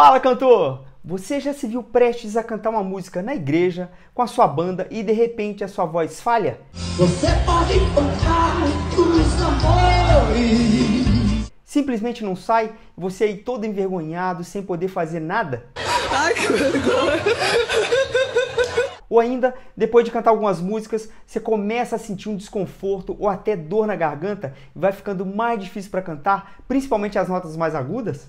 Fala, cantor! Você já se viu prestes a cantar uma música na igreja com a sua banda e de repente a sua voz falha? Você pode contar amores. Simplesmente não sai, você aí todo envergonhado, sem poder fazer nada? Ai, que vergonha! Ou ainda, depois de cantar algumas músicas, você começa a sentir um desconforto ou até dor na garganta e vai ficando mais difícil para cantar, principalmente as notas mais agudas?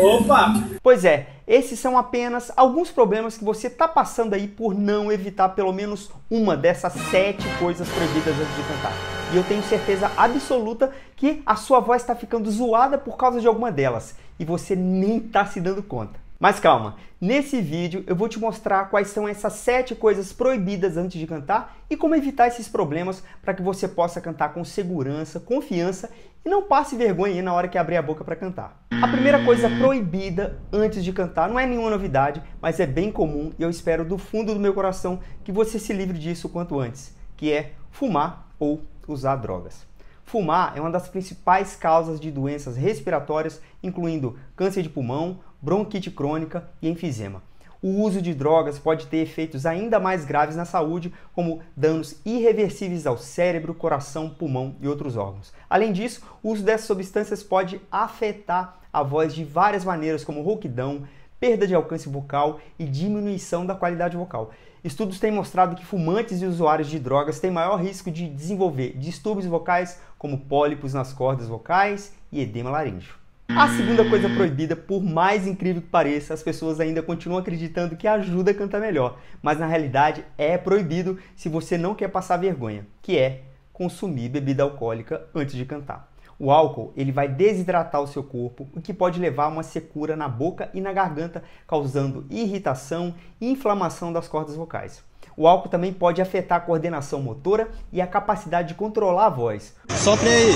Opa! Pois é, esses são apenas alguns problemas que você está passando aí por não evitar pelo menos uma dessas sete coisas proibidas antes de cantar. E eu tenho certeza absoluta que a sua voz está ficando zoada por causa de alguma delas e você nem está se dando conta. Mas calma, nesse vídeo eu vou te mostrar quais são essas sete coisas proibidas antes de cantar e como evitar esses problemas para que você possa cantar com segurança, confiança não passe vergonha aí na hora que abrir a boca para cantar. A primeira coisa proibida antes de cantar não é nenhuma novidade, mas é bem comum e eu espero do fundo do meu coração que você se livre disso o quanto antes, que é fumar ou usar drogas. Fumar é uma das principais causas de doenças respiratórias, incluindo câncer de pulmão, bronquite crônica e enfisema o uso de drogas pode ter efeitos ainda mais graves na saúde, como danos irreversíveis ao cérebro, coração, pulmão e outros órgãos. Além disso, o uso dessas substâncias pode afetar a voz de várias maneiras, como rouquidão, perda de alcance vocal e diminuição da qualidade vocal. Estudos têm mostrado que fumantes e usuários de drogas têm maior risco de desenvolver distúrbios vocais, como pólipos nas cordas vocais e edema laríngeo. A segunda coisa proibida, por mais incrível que pareça, as pessoas ainda continuam acreditando que ajuda a cantar melhor, mas na realidade é proibido se você não quer passar vergonha, que é consumir bebida alcoólica antes de cantar. O álcool ele vai desidratar o seu corpo, o que pode levar a uma secura na boca e na garganta, causando irritação e inflamação das cordas vocais. O álcool também pode afetar a coordenação motora e a capacidade de controlar a voz. Sopre aí!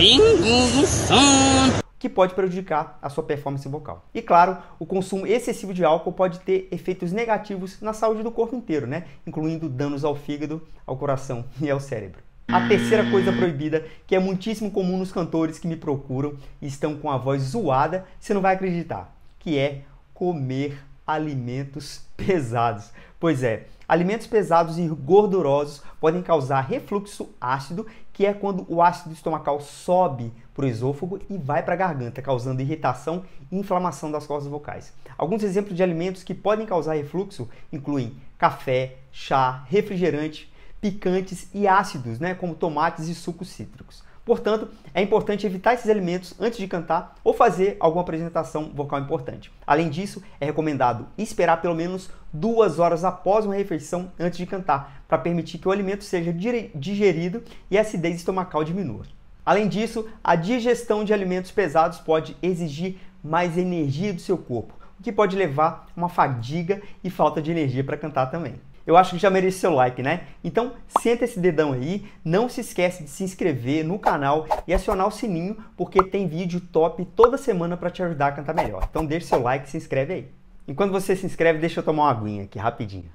Domingos do Santo que pode prejudicar a sua performance vocal. E claro, o consumo excessivo de álcool pode ter efeitos negativos na saúde do corpo inteiro, né? Incluindo danos ao fígado, ao coração e ao cérebro. A terceira coisa proibida, que é muitíssimo comum nos cantores que me procuram e estão com a voz zoada, você não vai acreditar, que é comer alimentos pesados. Pois é, alimentos pesados e gordurosos podem causar refluxo ácido que é quando o ácido estomacal sobe para o esôfago e vai para a garganta, causando irritação e inflamação das cordas vocais. Alguns exemplos de alimentos que podem causar refluxo incluem café, chá, refrigerante, picantes e ácidos, né, como tomates e sucos cítricos. Portanto, é importante evitar esses elementos antes de cantar ou fazer alguma apresentação vocal importante. Além disso, é recomendado esperar pelo menos duas horas após uma refeição antes de cantar, para permitir que o alimento seja digerido e a acidez estomacal diminua. Além disso, a digestão de alimentos pesados pode exigir mais energia do seu corpo, o que pode levar a uma fadiga e falta de energia para cantar também eu acho que já merece seu like, né? Então, senta esse dedão aí, não se esquece de se inscrever no canal e acionar o sininho, porque tem vídeo top toda semana para te ajudar a cantar melhor. Então, deixa seu like e se inscreve aí. Enquanto você se inscreve, deixa eu tomar uma aguinha aqui rapidinho.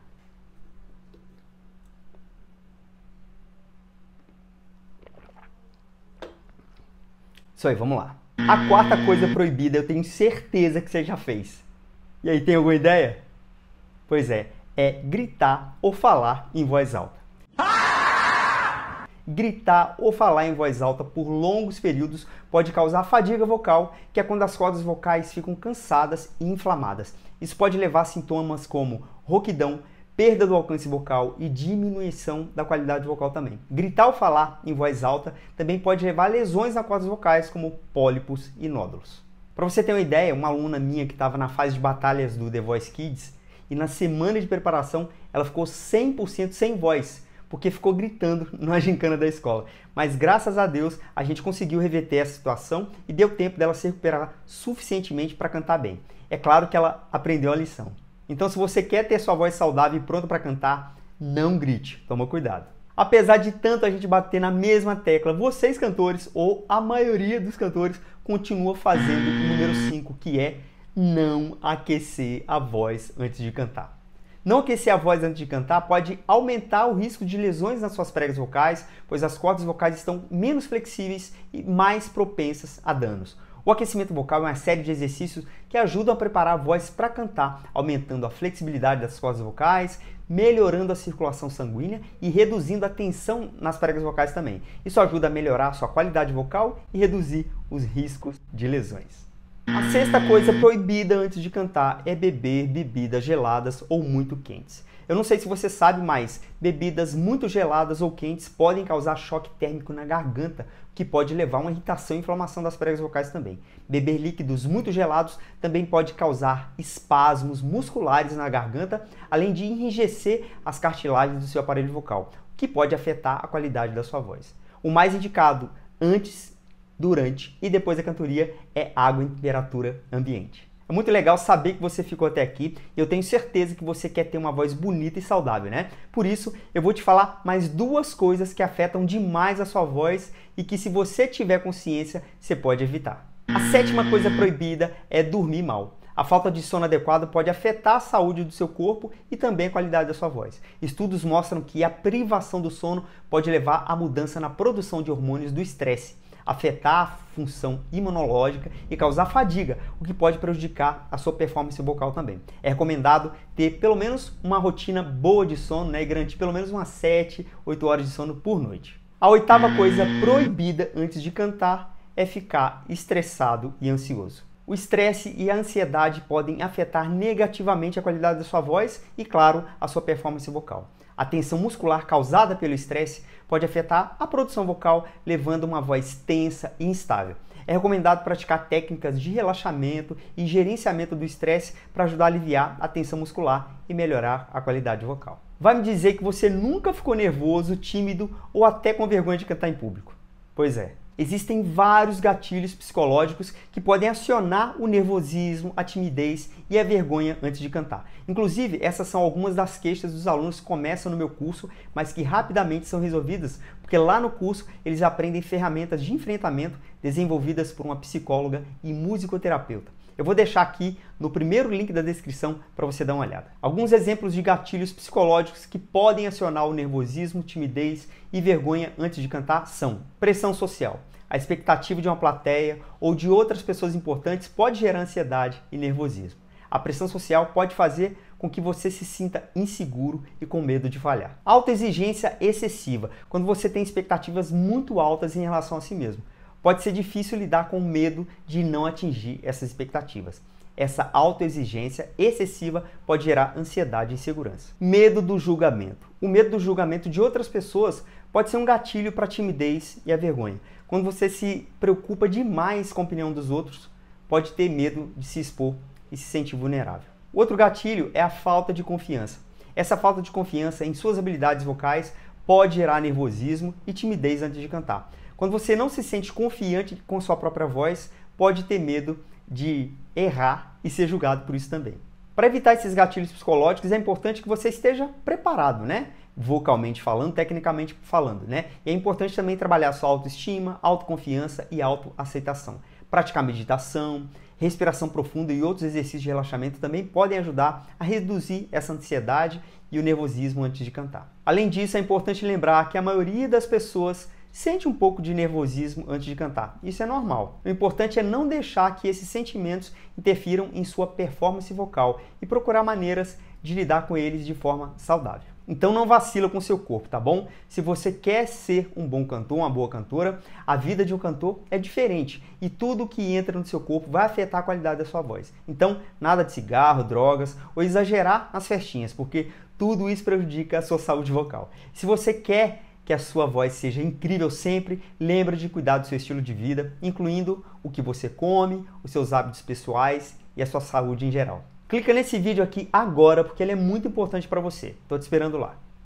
Isso aí, vamos lá. A quarta coisa proibida eu tenho certeza que você já fez. E aí, tem alguma ideia? Pois é, é gritar ou falar em voz alta. Gritar ou falar em voz alta por longos períodos pode causar fadiga vocal, que é quando as cordas vocais ficam cansadas e inflamadas. Isso pode levar a sintomas como rouquidão, perda do alcance vocal e diminuição da qualidade vocal também. Gritar ou falar em voz alta também pode levar a lesões nas cordas vocais, como pólipos e nódulos. Para você ter uma ideia, uma aluna minha que estava na fase de batalhas do The Voice Kids e na semana de preparação ela ficou 100% sem voz, porque ficou gritando na gincana da escola. Mas graças a Deus a gente conseguiu reverter essa situação e deu tempo dela se recuperar suficientemente para cantar bem. É claro que ela aprendeu a lição. Então, se você quer ter sua voz saudável e pronta para cantar, não grite, toma cuidado. Apesar de tanto a gente bater na mesma tecla, vocês cantores, ou a maioria dos cantores, continua fazendo o número 5, que é não aquecer a voz antes de cantar. Não aquecer a voz antes de cantar pode aumentar o risco de lesões nas suas pregas vocais, pois as cordas vocais estão menos flexíveis e mais propensas a danos. O aquecimento vocal é uma série de exercícios que ajudam a preparar a voz para cantar, aumentando a flexibilidade das cordas vocais, melhorando a circulação sanguínea e reduzindo a tensão nas pregas vocais também. Isso ajuda a melhorar a sua qualidade vocal e reduzir os riscos de lesões. A sexta coisa proibida antes de cantar é beber bebidas geladas ou muito quentes. Eu não sei se você sabe, mas bebidas muito geladas ou quentes podem causar choque térmico na garganta, que pode levar a uma irritação e inflamação das pregas vocais também. Beber líquidos muito gelados também pode causar espasmos musculares na garganta, além de enrijecer as cartilagens do seu aparelho vocal, o que pode afetar a qualidade da sua voz. O mais indicado antes durante e depois da cantoria é água em temperatura ambiente. É muito legal saber que você ficou até aqui. Eu tenho certeza que você quer ter uma voz bonita e saudável, né? Por isso, eu vou te falar mais duas coisas que afetam demais a sua voz e que se você tiver consciência, você pode evitar. A sétima coisa proibida é dormir mal. A falta de sono adequado pode afetar a saúde do seu corpo e também a qualidade da sua voz. Estudos mostram que a privação do sono pode levar à mudança na produção de hormônios do estresse afetar a função imunológica e causar fadiga, o que pode prejudicar a sua performance vocal também. É recomendado ter pelo menos uma rotina boa de sono né, e garantir pelo menos umas 7, 8 horas de sono por noite. A oitava coisa proibida antes de cantar é ficar estressado e ansioso. O estresse e a ansiedade podem afetar negativamente a qualidade da sua voz e, claro, a sua performance vocal. A tensão muscular causada pelo estresse pode afetar a produção vocal, levando uma voz tensa e instável. É recomendado praticar técnicas de relaxamento e gerenciamento do estresse para ajudar a aliviar a tensão muscular e melhorar a qualidade vocal. Vai me dizer que você nunca ficou nervoso, tímido ou até com vergonha de cantar em público. Pois é, Existem vários gatilhos psicológicos que podem acionar o nervosismo, a timidez e a vergonha antes de cantar. Inclusive, essas são algumas das queixas dos alunos que começam no meu curso, mas que rapidamente são resolvidas, porque lá no curso eles aprendem ferramentas de enfrentamento desenvolvidas por uma psicóloga e musicoterapeuta eu vou deixar aqui no primeiro link da descrição para você dar uma olhada. Alguns exemplos de gatilhos psicológicos que podem acionar o nervosismo, timidez e vergonha antes de cantar são: pressão social. A expectativa de uma plateia ou de outras pessoas importantes pode gerar ansiedade e nervosismo. A pressão social pode fazer com que você se sinta inseguro e com medo de falhar. Alta exigência excessiva, quando você tem expectativas muito altas em relação a si mesmo pode ser difícil lidar com o medo de não atingir essas expectativas. Essa autoexigência excessiva pode gerar ansiedade e insegurança. Medo do julgamento. O medo do julgamento de outras pessoas pode ser um gatilho para a timidez e a vergonha. Quando você se preocupa demais com a opinião dos outros, pode ter medo de se expor e se sentir vulnerável. Outro gatilho é a falta de confiança. Essa falta de confiança em suas habilidades vocais pode gerar nervosismo e timidez antes de cantar. Quando você não se sente confiante com sua própria voz, pode ter medo de errar e ser julgado por isso também. Para evitar esses gatilhos psicológicos, é importante que você esteja preparado, né? Vocalmente falando, tecnicamente falando, né? E é importante também trabalhar sua autoestima, autoconfiança e autoaceitação. Praticar meditação, respiração profunda e outros exercícios de relaxamento também podem ajudar a reduzir essa ansiedade e o nervosismo antes de cantar. Além disso, é importante lembrar que a maioria das pessoas sente um pouco de nervosismo antes de cantar. Isso é normal. O importante é não deixar que esses sentimentos interfiram em sua performance vocal e procurar maneiras de lidar com eles de forma saudável. Então não vacila com seu corpo, tá bom? Se você quer ser um bom cantor, uma boa cantora, a vida de um cantor é diferente e tudo que entra no seu corpo vai afetar a qualidade da sua voz. Então, nada de cigarro, drogas ou exagerar nas festinhas, porque tudo isso prejudica a sua saúde vocal. Se você quer que a sua voz seja incrível sempre. Lembre de cuidar do seu estilo de vida, incluindo o que você come, os seus hábitos pessoais e a sua saúde em geral. Clica nesse vídeo aqui agora porque ele é muito importante para você. Estou te esperando lá.